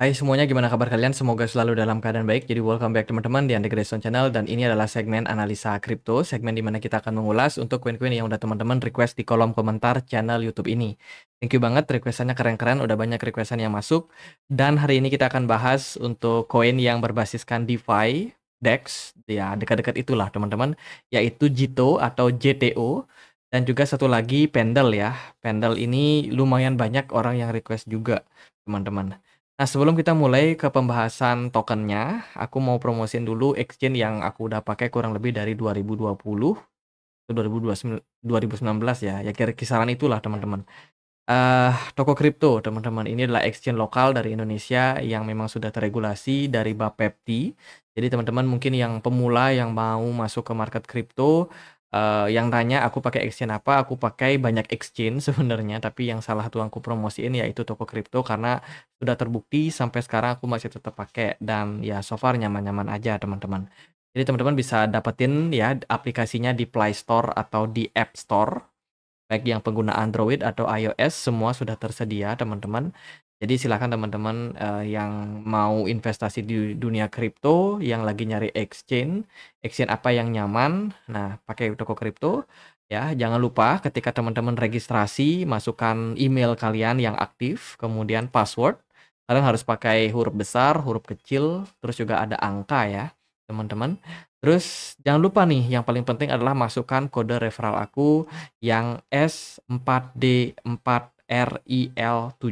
Hai semuanya, gimana kabar kalian? Semoga selalu dalam keadaan baik. Jadi welcome back teman-teman di Undergradation Channel dan ini adalah segmen analisa kripto, segmen di mana kita akan mengulas untuk koin-koin yang udah teman-teman request di kolom komentar channel YouTube ini. Thank you banget, requestannya keren-keren, udah banyak requestan yang masuk. Dan hari ini kita akan bahas untuk koin yang berbasiskan DeFi, DEX, ya dekat-dekat itulah teman-teman, yaitu JITO atau JTO. Dan juga satu lagi Pendel ya. Pendel ini lumayan banyak orang yang request juga, teman-teman. Nah, sebelum kita mulai ke pembahasan tokennya, aku mau promosiin dulu exchange yang aku udah pakai kurang lebih dari 2020 atau 2019 ya. Ya kira kisaran itulah, ya. teman-teman. Uh, toko kripto, teman-teman. Ini adalah exchange lokal dari Indonesia yang memang sudah teregulasi dari Bapepti. Jadi, teman-teman mungkin yang pemula yang mau masuk ke market kripto uh, yang tanya aku pakai exchange apa aku pakai banyak exchange sebenarnya tapi yang salah tuh aku promosiin yaitu toko crypto karena sudah terbukti sampai sekarang aku masih tetap pakai dan ya so far nyaman-nyaman aja teman-teman jadi teman-teman bisa dapetin ya aplikasinya di Play Store atau di App Store baik yang pengguna Android atau iOS semua sudah tersedia teman-teman jadi silakan teman-teman uh, yang mau investasi di dunia kripto, yang lagi nyari exchange, exchange apa yang nyaman, nah pakai toko kripto. Ya, jangan lupa ketika teman-teman registrasi, masukkan email kalian yang aktif, kemudian password. Kalian harus pakai huruf besar, huruf kecil, terus juga ada angka ya, teman-teman. Terus jangan lupa nih, yang paling penting adalah masukkan kode referral aku yang S4D4RIL7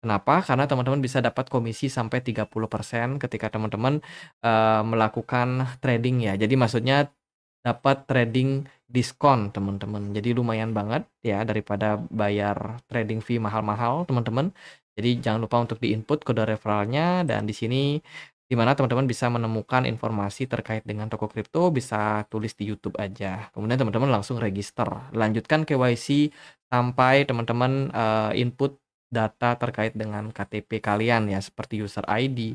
Kenapa? Karena teman-teman bisa dapat komisi sampai 30% ketika teman-teman uh, melakukan trading ya. Jadi maksudnya dapat trading diskon teman-teman. Jadi lumayan banget ya daripada bayar trading fee mahal-mahal teman-teman. Jadi jangan lupa untuk diinput kode referralnya dan di sini di mana teman-teman bisa menemukan informasi terkait dengan toko kripto bisa tulis di YouTube aja. Kemudian teman-teman langsung register. Lanjutkan KYC sampai teman-teman uh, input data terkait dengan KTP kalian ya seperti user ID,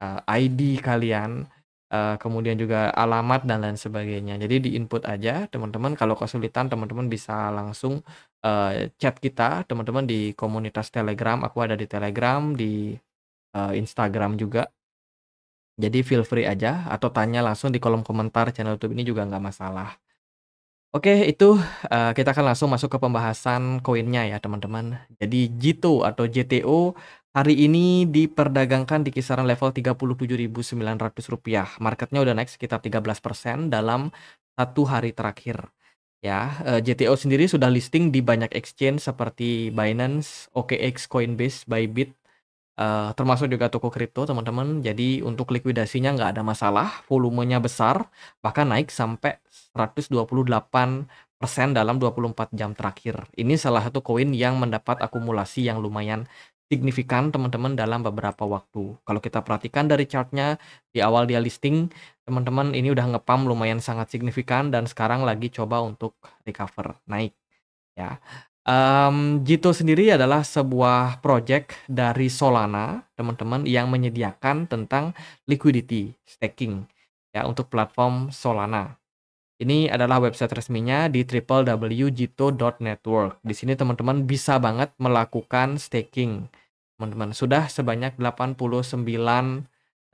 uh, eh, ID kalian, uh, kemudian juga alamat dan lain sebagainya. Jadi di input aja teman-teman kalau kesulitan teman-teman bisa langsung uh, chat kita teman-teman di komunitas Telegram. Aku ada di Telegram, di uh, Instagram juga. Jadi feel free aja atau tanya langsung di kolom komentar channel YouTube ini juga nggak masalah. Oke, itu, uh, kita akan langsung masuk ke pembahasan koinnya ya teman-teman. Jadi JITO atau JTO hari ini diperdagangkan di kisaran level 37.900 rupiah. Marketnya udah naik sekitar 13% dalam satu hari terakhir ya. uh, eh, JTO sendiri sudah listing di banyak exchange seperti Binance, OKX, Coinbase, Bybit, Uh, termasuk juga toko kripto teman-teman. Jadi untuk likuidasinya nggak ada masalah, volumenya besar, bahkan naik sampai 128 persen dalam 24 jam terakhir. Ini salah satu koin yang mendapat akumulasi yang lumayan signifikan teman-teman dalam beberapa waktu. Kalau kita perhatikan dari chartnya di awal dia listing, teman-teman ini udah ngepam lumayan sangat signifikan dan sekarang lagi coba untuk recover naik ya. Um, Jito sendiri adalah sebuah project dari Solana, teman-teman, yang menyediakan tentang liquidity staking ya untuk platform Solana. Ini adalah website resminya di www.jito.network. Di sini teman-teman bisa banget melakukan staking. Teman-teman sudah sebanyak 89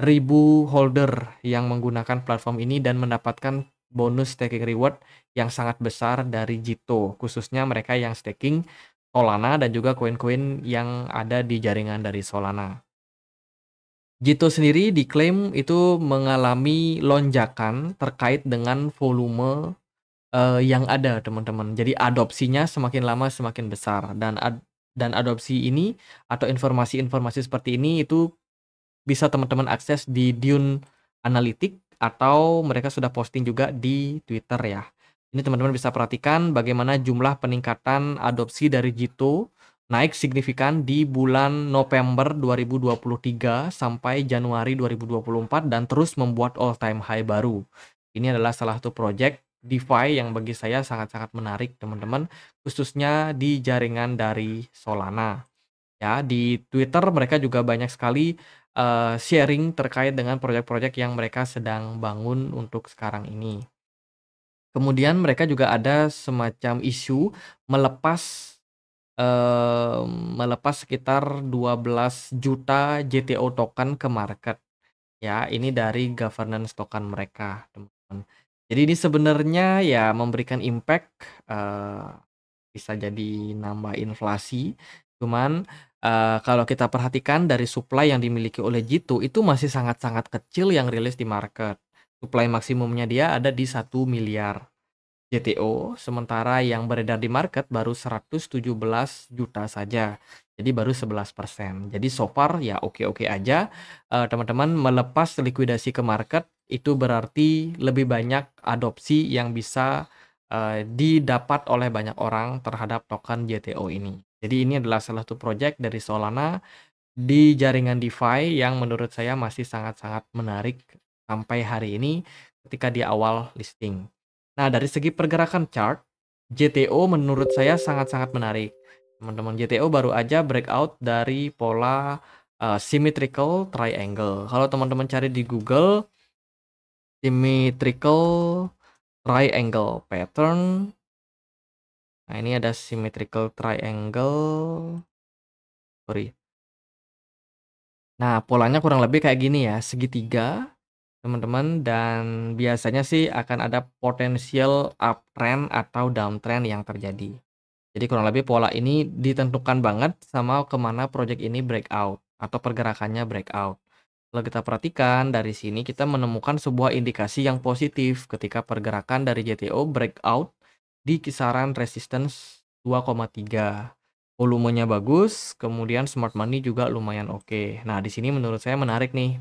ribu holder yang menggunakan platform ini dan mendapatkan bonus staking reward yang sangat besar dari Jito, khususnya mereka yang staking Solana dan juga koin-koin yang ada di jaringan dari Solana. Jito sendiri diklaim itu mengalami lonjakan terkait dengan volume uh, yang ada, teman-teman. Jadi adopsinya semakin lama semakin besar dan ad dan adopsi ini atau informasi-informasi seperti ini itu bisa teman-teman akses di Dune Analytics atau mereka sudah posting juga di Twitter ya. Ini teman-teman bisa perhatikan bagaimana jumlah peningkatan adopsi dari Jito naik signifikan di bulan November 2023 sampai Januari 2024 dan terus membuat all time high baru. Ini adalah salah satu project DeFi yang bagi saya sangat-sangat menarik teman-teman khususnya di jaringan dari Solana. Ya, di Twitter mereka juga banyak sekali uh, sharing terkait dengan proyek-proyek yang mereka sedang bangun untuk sekarang ini. Kemudian mereka juga ada semacam isu melepas uh, melepas sekitar 12 juta JTO token ke market. Ya, ini dari governance token mereka, teman-teman. Jadi ini sebenarnya ya memberikan impact uh, bisa jadi nambah inflasi. Cuman uh, kalau kita perhatikan dari supply yang dimiliki oleh Jitu itu masih sangat-sangat kecil yang rilis di market. Supply maksimumnya dia ada di 1 miliar JTO, sementara yang beredar di market baru 117 juta saja. Jadi baru 11%. Jadi so far ya oke-oke aja. Eh, teman-teman uh, melepas likuidasi ke market itu berarti lebih banyak adopsi yang bisa uh, didapat oleh banyak orang terhadap token JTO ini. Jadi ini adalah salah satu project dari Solana di jaringan DeFi yang menurut saya masih sangat-sangat menarik sampai hari ini ketika di awal listing. Nah, dari segi pergerakan chart, JTO menurut saya sangat-sangat menarik. Teman-teman JTO baru aja breakout dari pola uh, symmetrical triangle. Kalau teman-teman cari di Google symmetrical triangle pattern Nah, ini ada symmetrical triangle. Sorry. Nah, polanya kurang lebih kayak gini ya, segitiga, teman-teman. Dan biasanya sih akan ada potensial uptrend atau downtrend yang terjadi. Jadi kurang lebih pola ini ditentukan banget sama kemana project ini breakout atau pergerakannya breakout. Kalau kita perhatikan dari sini kita menemukan sebuah indikasi yang positif ketika pergerakan dari JTO breakout di kisaran resistance 2,3 volumenya bagus, kemudian smart money juga lumayan oke. Okay. Nah, di sini menurut saya menarik nih.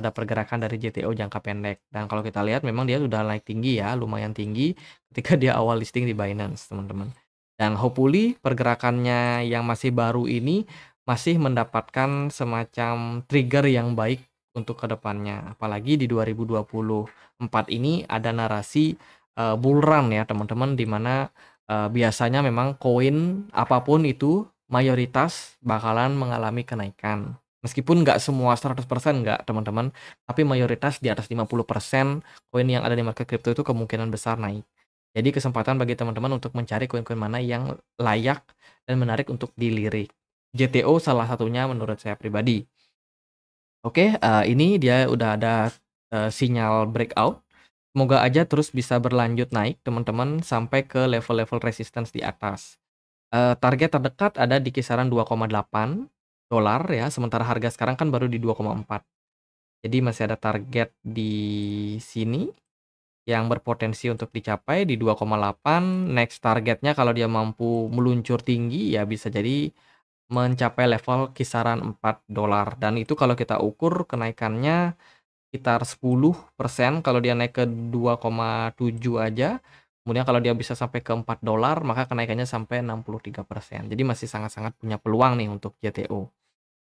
Ada pergerakan dari JTO jangka pendek. Dan kalau kita lihat memang dia sudah naik tinggi ya, lumayan tinggi ketika dia awal listing di Binance, teman-teman. Dan hopefully pergerakannya yang masih baru ini masih mendapatkan semacam trigger yang baik untuk kedepannya. Apalagi di 2024 ini ada narasi uh, bull run ya teman-teman dimana uh, eh, biasanya memang koin apapun itu mayoritas bakalan mengalami kenaikan meskipun nggak semua 100% nggak teman-teman tapi mayoritas di atas 50% koin yang ada di market crypto itu kemungkinan besar naik jadi kesempatan bagi teman-teman untuk mencari koin-koin mana yang layak dan menarik untuk dilirik JTO salah satunya menurut saya pribadi oke okay, uh, eh, ini dia udah ada uh, sinyal breakout Semoga aja terus bisa berlanjut naik teman-teman sampai ke level-level resistance di atas. Uh, target terdekat ada di kisaran 2,8 dolar ya, sementara harga sekarang kan baru di 2,4. Jadi masih ada target di sini yang berpotensi untuk dicapai di 2,8. Next targetnya kalau dia mampu meluncur tinggi ya bisa jadi mencapai level kisaran 4 dolar dan itu kalau kita ukur kenaikannya sekitar 10% kalau dia naik ke 2,7 aja. Kemudian kalau dia bisa sampai ke 4 dolar, maka kenaikannya sampai 63%. Jadi masih sangat-sangat punya peluang nih untuk JTO,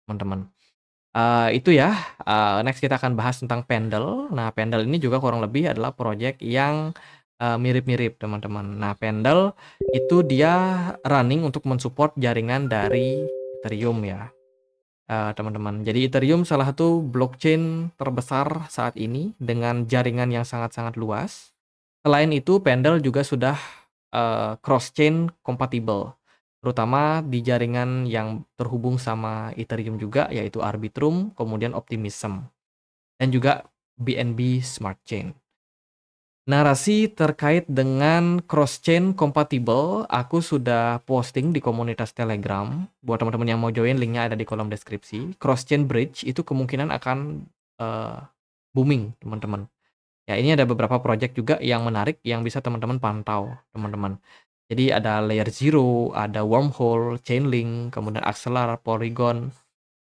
teman-teman. Uh, itu ya, uh, next kita akan bahas tentang Pendle. Nah, Pendle ini juga kurang lebih adalah project yang mirip eh, mirip-mirip, teman-teman. Nah, Pendle itu dia running untuk mensupport jaringan dari Ethereum ya. Eh, teman-teman. Uh, Jadi Ethereum salah satu blockchain terbesar saat ini dengan jaringan yang sangat-sangat luas. Selain itu, Pendle juga sudah uh, cross-chain compatible, terutama di jaringan yang terhubung sama Ethereum juga, yaitu Arbitrum, kemudian Optimism, dan juga BNB Smart Chain narasi terkait dengan cross chain compatible aku sudah posting di komunitas Telegram buat teman-teman yang mau join linknya ada di kolom deskripsi cross chain bridge itu kemungkinan akan uh, booming teman-teman ya ini ada beberapa project juga yang menarik yang bisa teman-teman pantau teman-teman jadi ada layer zero ada wormhole chainlink kemudian axelar polygon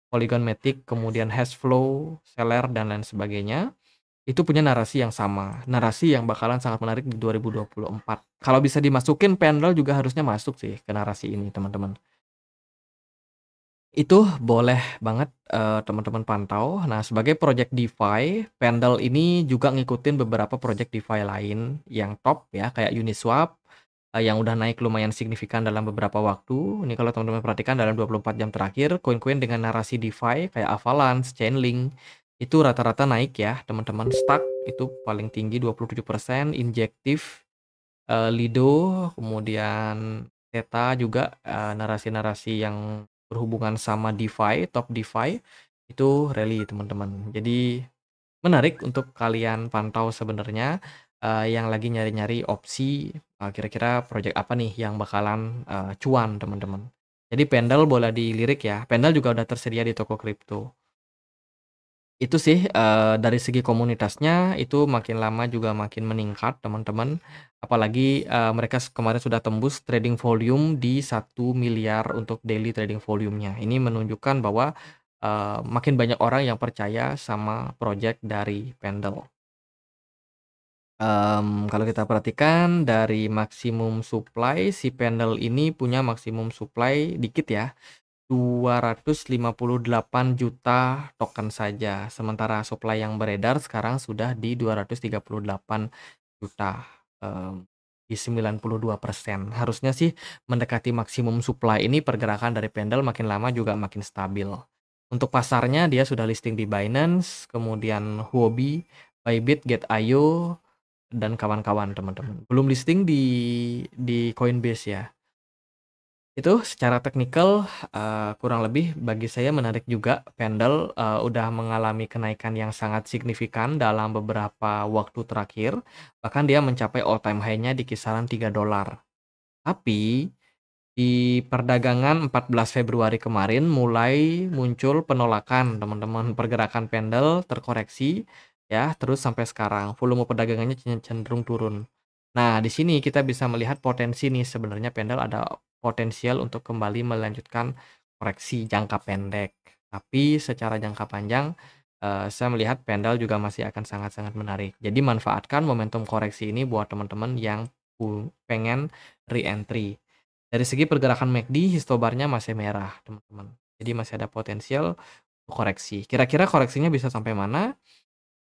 polygon matic kemudian flow seller dan lain sebagainya itu punya narasi yang sama, narasi yang bakalan sangat menarik di 2024. Kalau bisa dimasukin Pendel juga harusnya masuk sih ke narasi ini, teman-teman. Itu boleh banget teman eh, teman-teman pantau. Nah, sebagai project DeFi, Pendel ini juga ngikutin beberapa project DeFi lain yang top ya, kayak Uniswap eh, yang udah naik lumayan signifikan dalam beberapa waktu. Ini kalau teman-teman perhatikan dalam 24 jam terakhir, koin-koin dengan narasi DeFi kayak Avalanche, Chainlink, itu rata-rata naik ya teman-teman stuck itu paling tinggi 27% injektif uh, Lido kemudian teta juga eh, narasi-narasi uh, yang berhubungan sama DeFi top DeFi itu rally teman-teman jadi menarik untuk kalian pantau sebenarnya uh, yang lagi nyari-nyari opsi kira-kira uh, project apa nih yang bakalan uh, cuan teman-teman jadi pendal boleh dilirik ya pendal juga udah tersedia di toko kripto itu sih, uh, dari segi komunitasnya itu makin lama juga makin meningkat teman-teman, apalagi, uh, mereka kemarin sudah tembus trading volume di satu miliar untuk daily trading volume-nya. Ini menunjukkan bahwa, uh, makin banyak orang yang percaya sama project dari Pendle. um, kalau kita perhatikan dari maksimum supply, si Pendle ini punya maksimum supply dikit ya. 258 juta token saja. Sementara supply yang beredar sekarang sudah di 238 juta. Um, di 92%. persen. Harusnya sih mendekati maksimum supply ini pergerakan dari pendel makin lama juga makin stabil. Untuk pasarnya dia sudah listing di Binance, kemudian Huobi, Bybit, Get.io dan kawan-kawan teman-teman. Belum listing di di Coinbase ya itu secara teknikal, uh, kurang lebih bagi saya menarik juga pendel uh, udah mengalami kenaikan yang sangat signifikan dalam beberapa waktu terakhir, bahkan dia mencapai all time high-nya di kisaran $3. Tapi, di perdagangan 14 Februari kemarin mulai muncul penolakan teman-teman, pergerakan pendel terkoreksi ya, terus sampai sekarang volume perdagangannya cenderung turun. Nah, di sini kita bisa melihat potensi nih sebenarnya Pendel ada potensial untuk kembali melanjutkan koreksi jangka pendek. Tapi secara jangka panjang eh, saya melihat Pendel juga masih akan sangat-sangat menarik. Jadi manfaatkan momentum koreksi ini buat teman-teman yang pengen re-entry. Dari segi pergerakan MACD, histobarnya masih merah, teman-teman. Jadi masih ada potensial koreksi. Kira-kira koreksinya bisa sampai mana?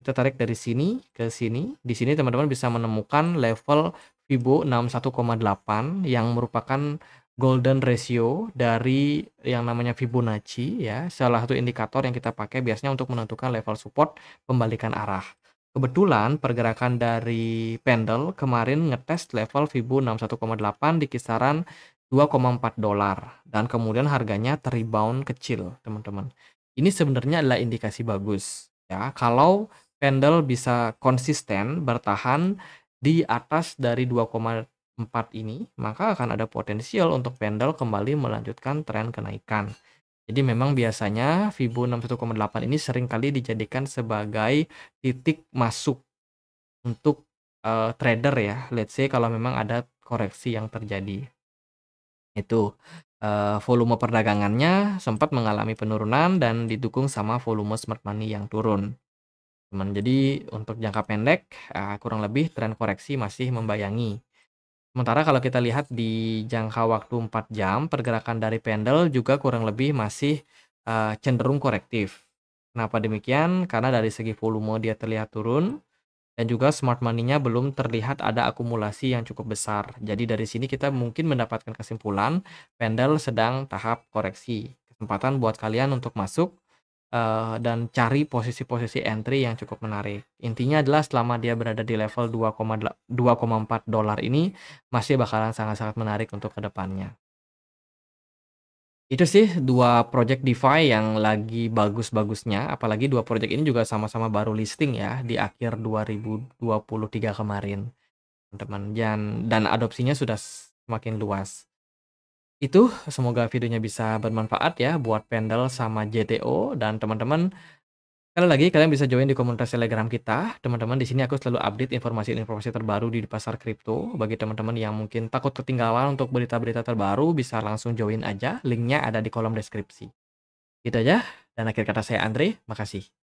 kita tarik dari sini ke sini. Di sini teman-teman bisa menemukan level Fibo 61,8 yang merupakan golden ratio dari yang namanya Fibonacci ya. Salah satu indikator yang kita pakai biasanya untuk menentukan level support pembalikan arah. Kebetulan pergerakan dari pendel kemarin ngetes level Fibo 61,8 di kisaran 2,4 dolar dan kemudian harganya terbound kecil, teman-teman. Ini sebenarnya adalah indikasi bagus ya. Kalau candle bisa konsisten bertahan di atas dari 2,4 ini, maka akan ada potensial untuk candle kembali melanjutkan tren kenaikan. Jadi memang biasanya Fibo 61,8 ini seringkali dijadikan sebagai titik masuk untuk uh, trader ya. Let's say kalau memang ada koreksi yang terjadi. Itu uh, volume perdagangannya sempat mengalami penurunan dan didukung sama volume smart money yang turun teman. Jadi untuk jangka pendek eh, kurang lebih tren koreksi masih membayangi. Sementara kalau kita lihat di jangka waktu 4 jam, pergerakan dari pendel juga kurang lebih masih eh, cenderung korektif. Kenapa demikian? Karena dari segi volume dia terlihat turun dan juga smart money-nya belum terlihat ada akumulasi yang cukup besar. Jadi dari sini kita mungkin mendapatkan kesimpulan pendel sedang tahap koreksi. Kesempatan buat kalian untuk masuk uh, dan cari posisi-posisi entry yang cukup menarik. Intinya adalah selama dia berada di level 2,4 dolar ini masih bakalan sangat-sangat menarik untuk kedepannya. Itu sih dua project DeFi yang lagi bagus-bagusnya, apalagi dua project ini juga sama-sama baru listing ya di akhir 2023 kemarin. Teman-teman dan dan adopsinya sudah semakin luas. Itu semoga videonya bisa bermanfaat ya buat Pendel sama JTO dan teman-teman. Sekali lagi kalian bisa join di komunitas Telegram kita. Teman-teman di sini aku selalu update informasi-informasi terbaru di pasar kripto. Bagi teman-teman yang mungkin takut ketinggalan untuk berita-berita terbaru bisa langsung join aja. Linknya ada di kolom deskripsi. Gitu aja. Dan akhir kata saya Andre, makasih.